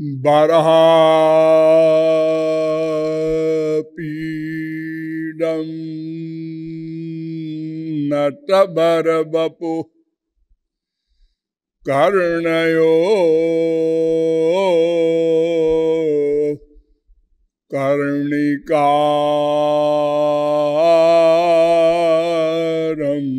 वरहापीडं नटवरवपुः कर्णयो कर्णिकारम्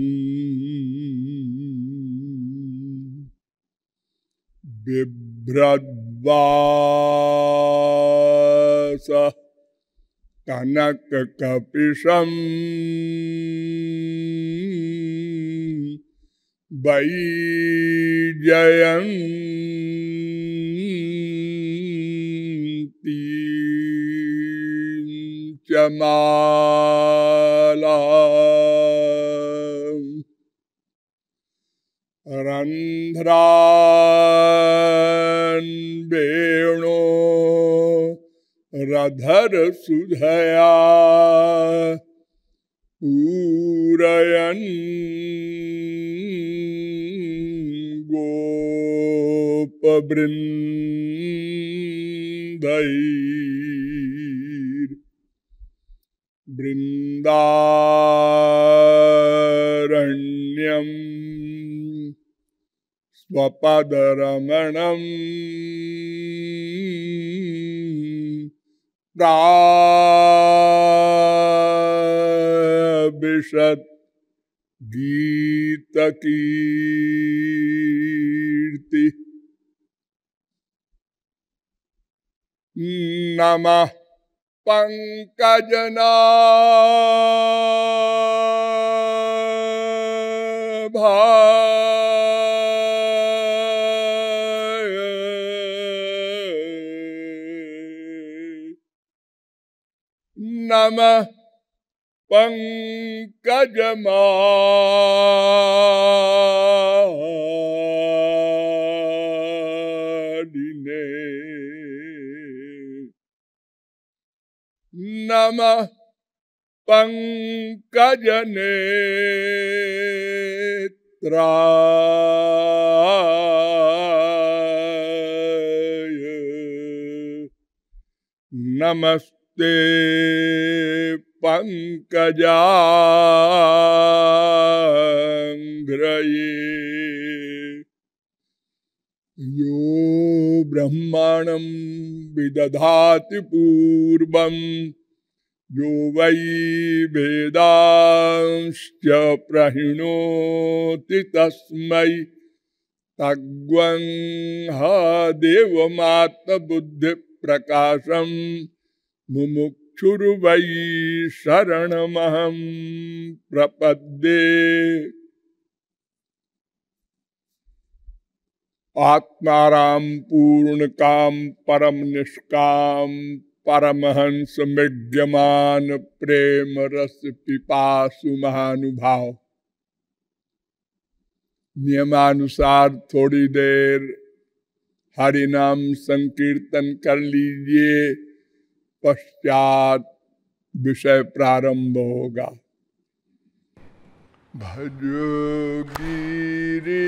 बिभ्रद् वास कनक कपिशम वैजयन्ती चमाला रंध्रा अधर सुधया पूरयन गोपबृन्दैर् स्वपद स्वपदरमणम् विशद गीत कीर्ति नम पंकजना भा नम पंकज मिने नम पंकज नेत्रा नमस्ते ते पङ्कजाङ्घ्रये यो ब्रह्माणं विदधाति पूर्वं यो वै वेदांश्च प्रहिणोति तस्मै तग्वं ह देवमात्मबुद्धिप्रकाशम् मुमुक्षुरु शरण शरणमहं प्रपद्ये आत्माराम पूर्ण काम परम निष्काम परमहंस मृग्यमान प्रेम रस पिपासु महानुभाव नियमानुसार थोड़ी देर हरिनाम संकीर्तन कर लीजिए पश्चात विषय प्रारंभ होगा भजोगी गिरिधर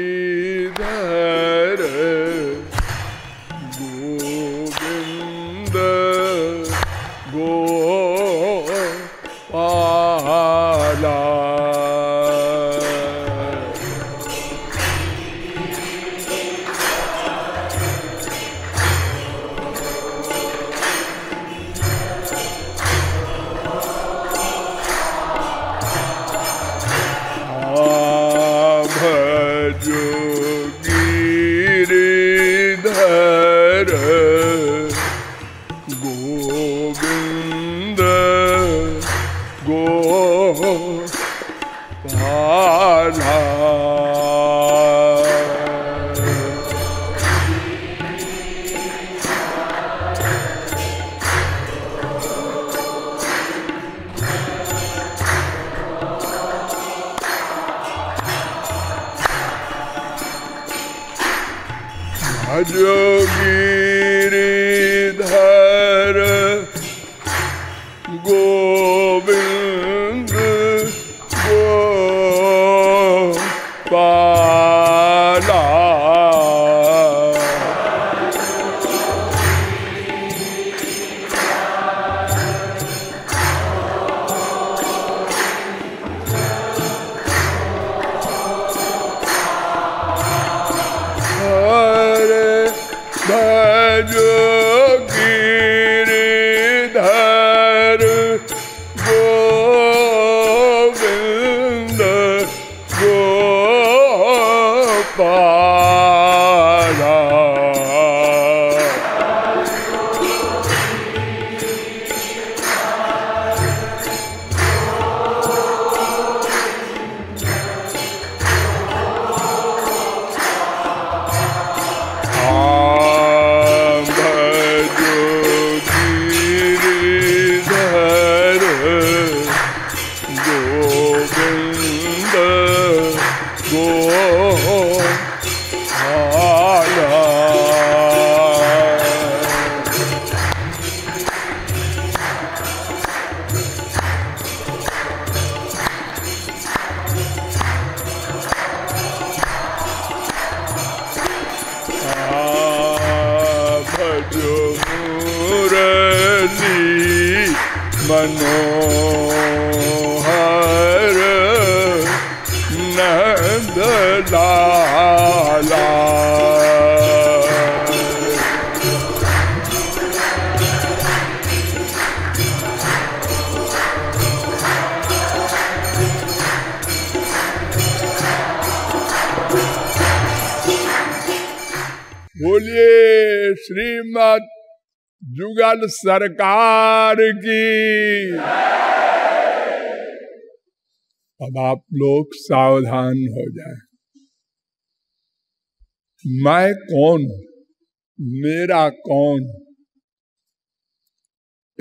Adieu जुगल सरकार की अब आप लोग सावधान हो जाए मैं कौन मेरा कौन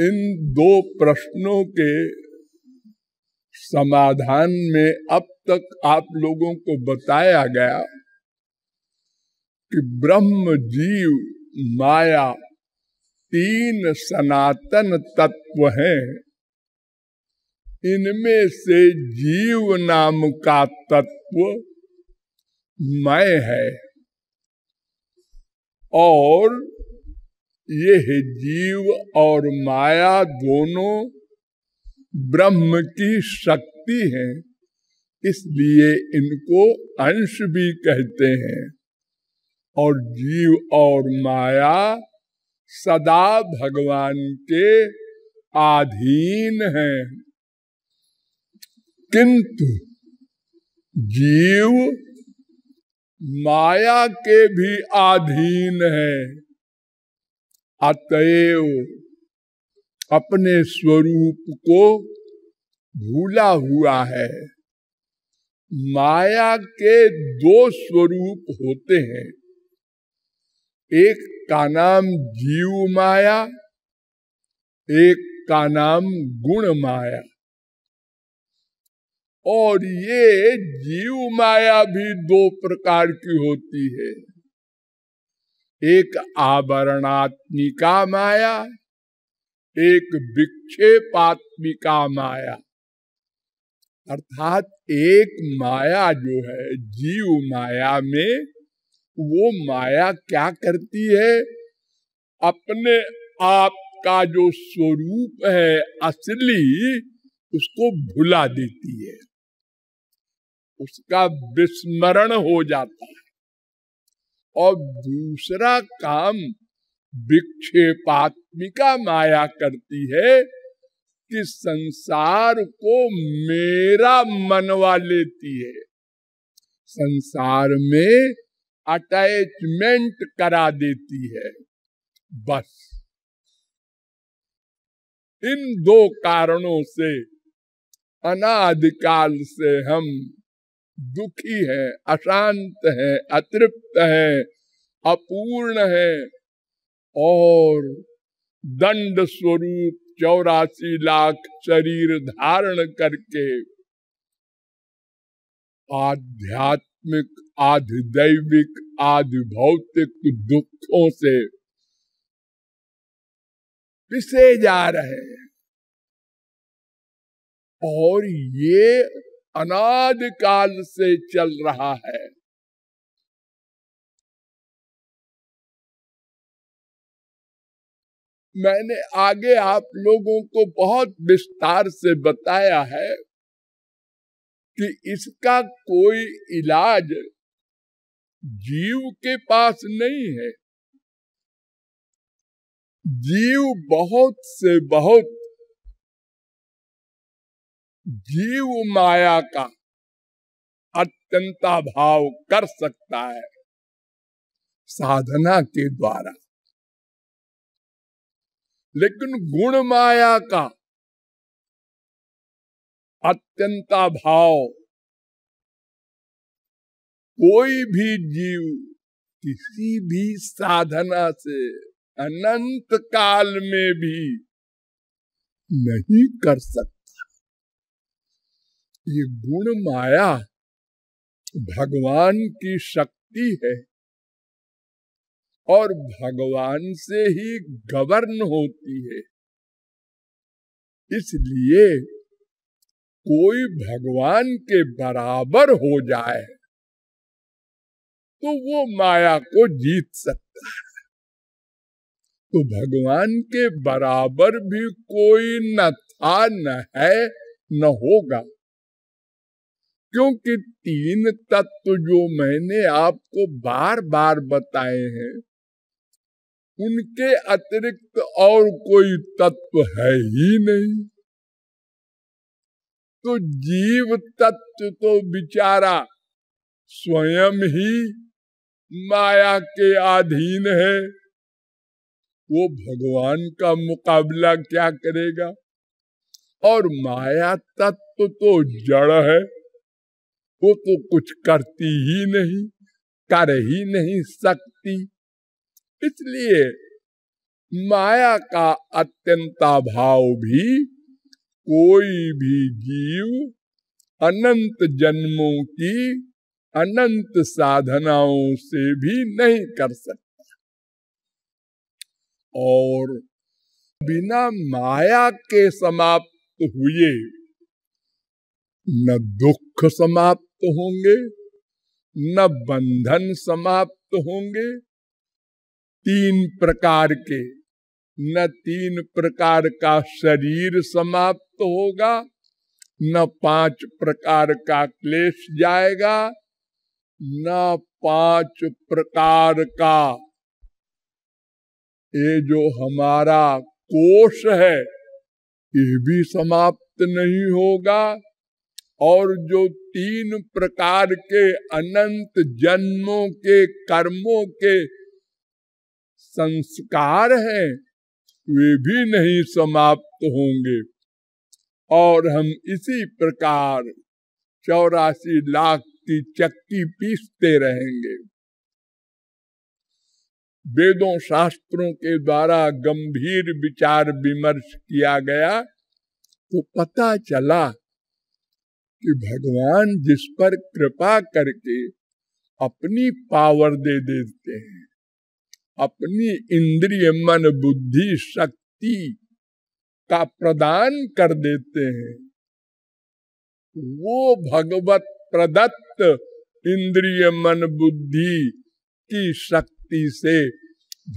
इन दो प्रश्नों के समाधान में अब तक आप लोगों को बताया गया कि ब्रह्म जीव माया तीन सनातन तत्व हैं इनमें से जीव नाम का तत्व मैं है और यह जीव और माया दोनों ब्रह्म की शक्ति है इसलिए इनको अंश भी कहते हैं और जीव और माया सदा भगवान के आधीन है किंतु जीव माया के भी आधीन है अतएव अपने स्वरूप को भूला हुआ है माया के दो स्वरूप होते हैं एक का नाम जीव माया एक का नाम गुण माया और ये जीव माया भी दो प्रकार की होती है एक आवरणात्मिका माया एक विक्षेपात्मिका माया अर्थात एक माया जो है जीव माया में वो माया क्या करती है अपने आप का जो स्वरूप है असली उसको भुला देती है उसका विस्मरण हो जाता है और दूसरा काम विक्षेपात्मिका माया करती है कि संसार को मेरा मनवा लेती है संसार में अटैचमेंट करा देती है बस इन दो कारणों से अनादिकाल से हम दुखी हैं अशांत हैं अतृप्त हैं अपूर्ण हैं और दंड स्वरूप चौरासी लाख शरीर धारण करके आध्यात्म आध्यात्मिक आधि दैविक आध भौतिक दुखों से पिसे जा रहे हैं और ये अनाद काल से चल रहा है मैंने आगे आप लोगों को बहुत विस्तार से बताया है कि इसका कोई इलाज जीव के पास नहीं है जीव बहुत से बहुत जीव माया का अत्यंता भाव कर सकता है साधना के द्वारा लेकिन गुण माया का अत्यंता भाव कोई भी जीव किसी भी साधना से अनंत काल में भी नहीं कर सकता ये गुण माया भगवान की शक्ति है और भगवान से ही गवर्न होती है इसलिए कोई भगवान के बराबर हो जाए तो वो माया को जीत सकता है तो भगवान के बराबर भी कोई न था न है न होगा क्योंकि तीन तत्व जो मैंने आपको बार बार बताए हैं उनके अतिरिक्त और कोई तत्व है ही नहीं तो जीव तत्व तो बिचारा स्वयं ही माया के अधीन है वो भगवान का मुकाबला क्या करेगा और माया तत्व तो जड़ है वो तो कुछ करती ही नहीं कर ही नहीं सकती इसलिए माया का अत्यंता भाव भी कोई भी जीव अनंत जन्मों की अनंत साधनाओं से भी नहीं कर सकता और बिना माया के समाप्त हुए न दुख समाप्त होंगे न बंधन समाप्त होंगे तीन प्रकार के न तीन प्रकार का शरीर समाप्त होगा न पांच प्रकार का क्लेश जाएगा न पांच प्रकार का ये जो हमारा कोष है ये भी समाप्त नहीं होगा और जो तीन प्रकार के अनंत जन्मों के कर्मों के संस्कार हैं वे भी नहीं समाप्त होंगे और हम इसी प्रकार चौरासी लाख की चक्की पीसते रहेंगे वेदों शास्त्रों के द्वारा गंभीर विचार विमर्श किया गया तो पता चला कि भगवान जिस पर कृपा करके अपनी पावर दे देते हैं अपनी इंद्रिय मन बुद्धि शक्ति का प्रदान कर देते हैं वो भगवत प्रदत्त इंद्रिय मन बुद्धि की शक्ति से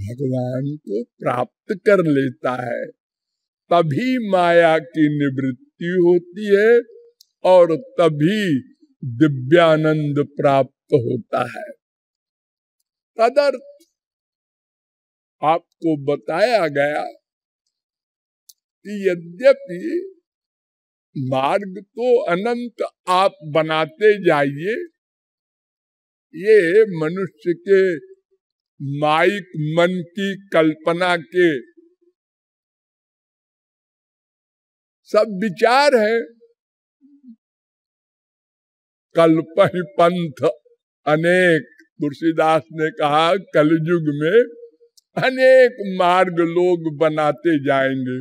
भगवान को प्राप्त कर लेता है तभी माया की निवृत्ति होती है और तभी दिव्यानंद प्राप्त होता है तदर्थ आपको बताया गया कि यद्यपि मार्ग तो अनंत आप बनाते जाइए ये मनुष्य के माइक मन की कल्पना के सब विचार है कल्प पंथ अनेक तुलसीदास ने कहा कलयुग में अनेक मार्ग लोग बनाते जाएंगे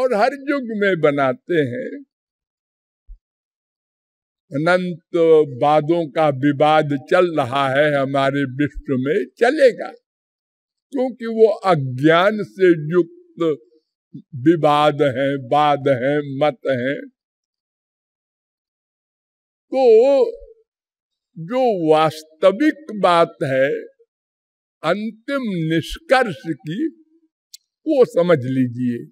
और हर युग में बनाते हैं अनंत वादों का विवाद चल रहा है हमारे विश्व में चलेगा क्योंकि वो अज्ञान से युक्त विवाद है वाद है मत है तो जो वास्तविक बात है अंतिम निष्कर्ष की वो समझ लीजिए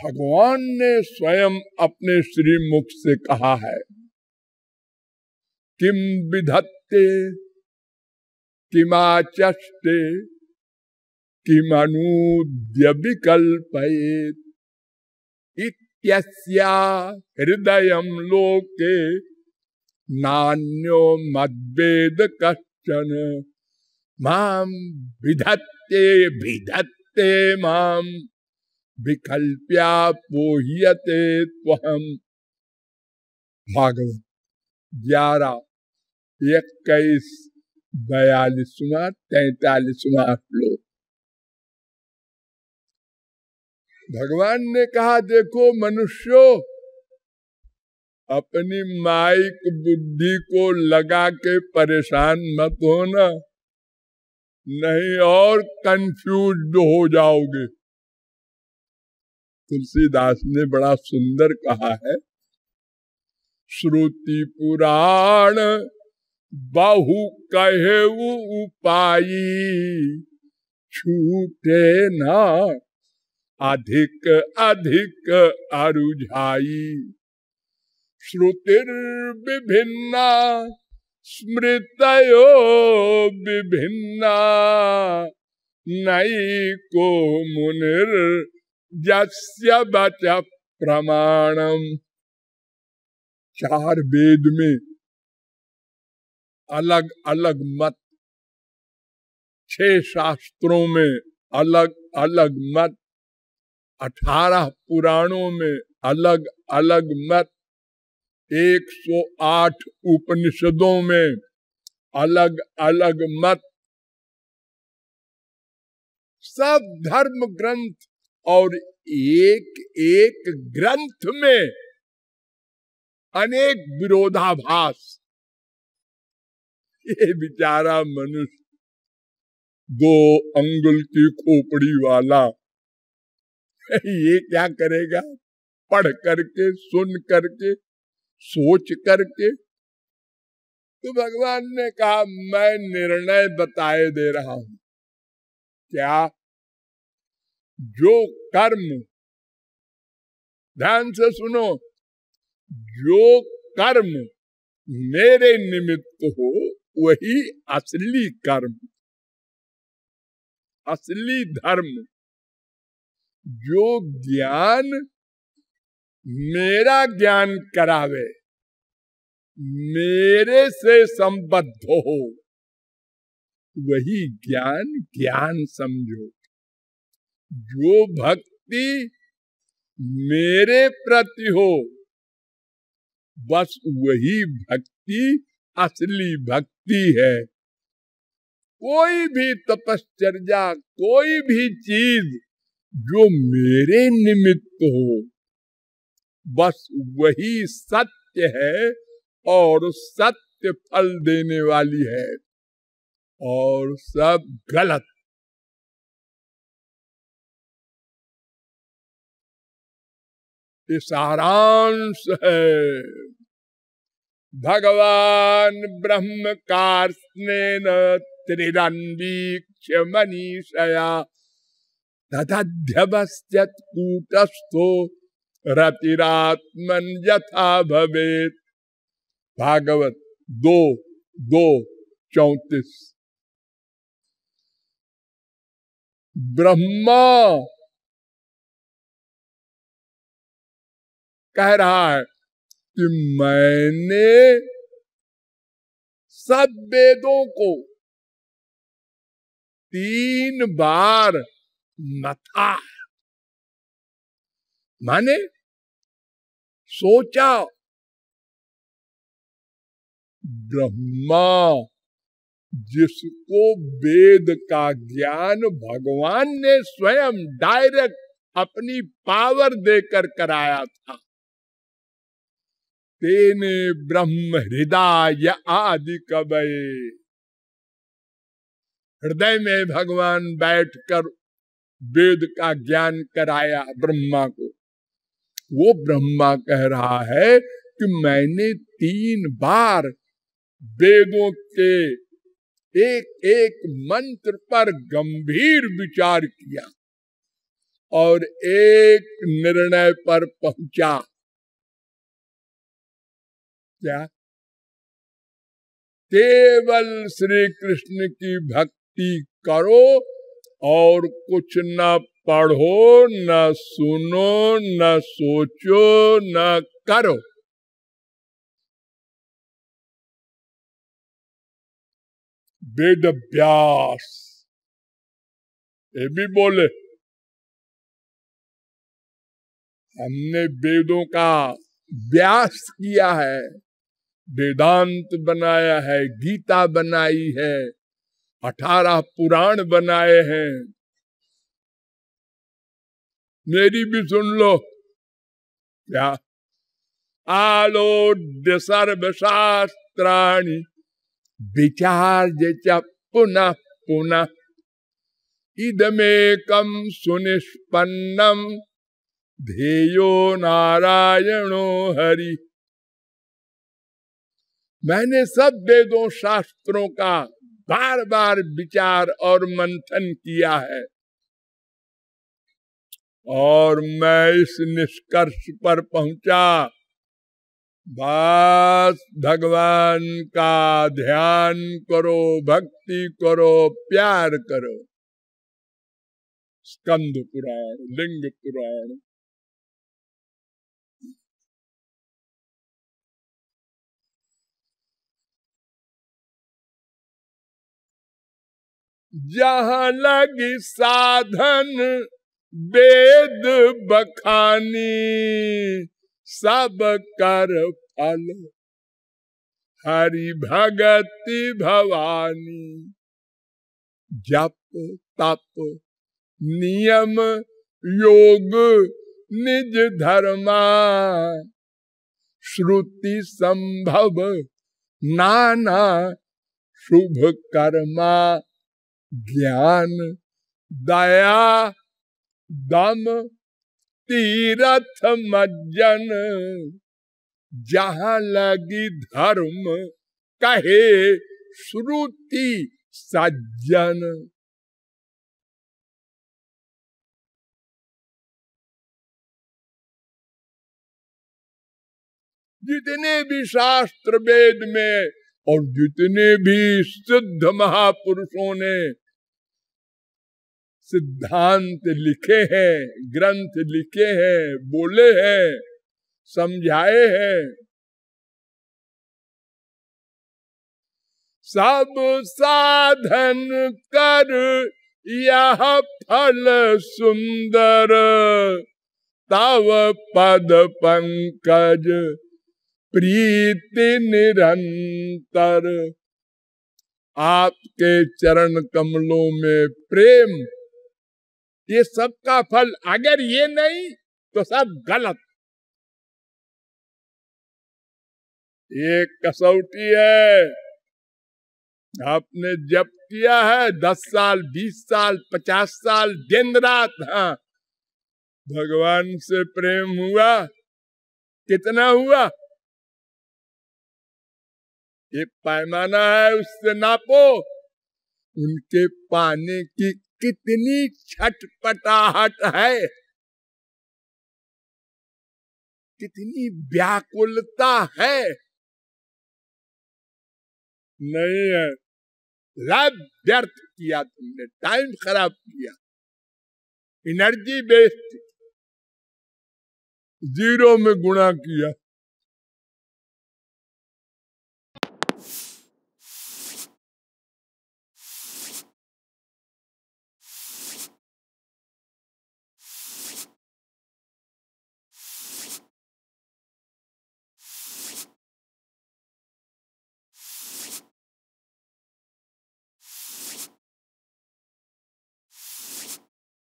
भगवान ने स्वयं अपने श्रीमुख से कहा है किम विधत्ते किमाचे किम अनुद्य इत्यस्या हृदय लोके नान्यो मद्वेद कश्चन माम विधत्ते विधत्ते माम विकल्प्या पोहियते त्वहम भागवत ग्यारह इक्कीस बयालीसवा तैतालीसवा श्लोक भगवान ने कहा देखो मनुष्यो अपनी माइक बुद्धि को लगा के परेशान मत होना नहीं और कंफ्यूज हो जाओगे तुलसीदास ने बड़ा सुंदर कहा है श्रुति पुराण बहु कहे उपायी छूटे ना अधिक अधिक अरुझाई श्रुतिर विभिन्ना स्मृतयो विभिन्ना नई को मुनिर जस्य बच प्रमाणम चार वेद में अलग अलग मत छह शास्त्रों में अलग अलग मत अठारह पुराणों में अलग अलग मत 108 उपनिषदों में अलग अलग मत सब धर्म ग्रंथ और एक एक ग्रंथ में अनेक विरोधाभास ये बेचारा मनुष्य दो अंगुल की खोपड़ी वाला ये क्या करेगा पढ़ करके सुन करके सोच करके तो भगवान ने कहा मैं निर्णय बताए दे रहा हूं क्या जो कर्म ध्यान से सुनो जो कर्म मेरे निमित्त हो वही असली कर्म असली धर्म जो ज्ञान मेरा ज्ञान करावे मेरे से संबद्ध हो वही ज्ञान ज्ञान समझो जो भक्ति मेरे प्रति हो बस वही भक्ति असली भक्ति है कोई भी तपश्चर्या कोई भी चीज जो मेरे निमित्त हो बस वही सत्य है और सत्य फल देने वाली है और सब गलत इस सारांश है भगवान ब्रह्म कार्स्नेन त्रिदंडीक्ष मनीषया तदध्यवस्यत् कूटस्थो रतिरात्मन यथा भवे भागवत दो दो चौतीस ब्रह्मा कह रहा है कि मैंने सब वेदों को तीन बार मथा है माने सोचा ब्रह्मा जिसको वेद का ज्ञान भगवान ने स्वयं डायरेक्ट अपनी पावर देकर कराया था तेने ब्रह्म हृदय आदि कब हृदय में भगवान बैठकर वेद का ज्ञान कराया ब्रह्मा को वो ब्रह्मा कह रहा है कि मैंने तीन बार बेगों के एक एक मंत्र पर गंभीर विचार किया और एक निर्णय पर पहुंचा क्या केवल श्री कृष्ण की भक्ति करो और कुछ न पढ़ो न सुनो न सोचो न करो वेद व्यास ये भी बोले हमने वेदों का व्यास किया है वेदांत बनाया है गीता बनाई है अठारह पुराण बनाए हैं मेरी भी सुन लो क्या आलो सर्वशास्त्राणी विचार जचा पुनः पुनः इदमेकम सुनिष्पन्नम धेयो नारायणो हरि मैंने सब वेदों शास्त्रों का बार बार विचार और मंथन किया है और मैं इस निष्कर्ष पर पहुंचा बस भगवान का ध्यान करो भक्ति करो प्यार करो स्कंद पुराण लिंग पुराण जहाँ लगी साधन वेद बखानी सब कर फल हरि भगति भवानी जप तप नियम योग निज धर्मा श्रुति संभव नाना शुभ कर्मा ज्ञान दया दम तीरथ मज्जन जहां लगी धर्म कहे श्रुति सज्जन जितने भी शास्त्र वेद में और जितने भी सिद्ध महापुरुषों ने सिद्धांत लिखे हैं ग्रंथ लिखे हैं बोले हैं समझाए हैं सब साधन कर यह फल सुंदर तव पद पंकज प्रीति निरंतर आपके चरण कमलों में प्रेम ये सब का फल अगर ये नहीं तो सब गलत ये कसौटी है आपने जब किया है दस साल बीस साल पचास साल दिन रात हाँ भगवान से प्रेम हुआ कितना हुआ ये पैमाना है उससे नापो उनके पाने की कितनी छटपटाहट है कितनी व्याकुलता है नहीं है लाभ व्यर्थ किया तुमने टाइम खराब किया एनर्जी वेस्ट जीरो में गुणा किया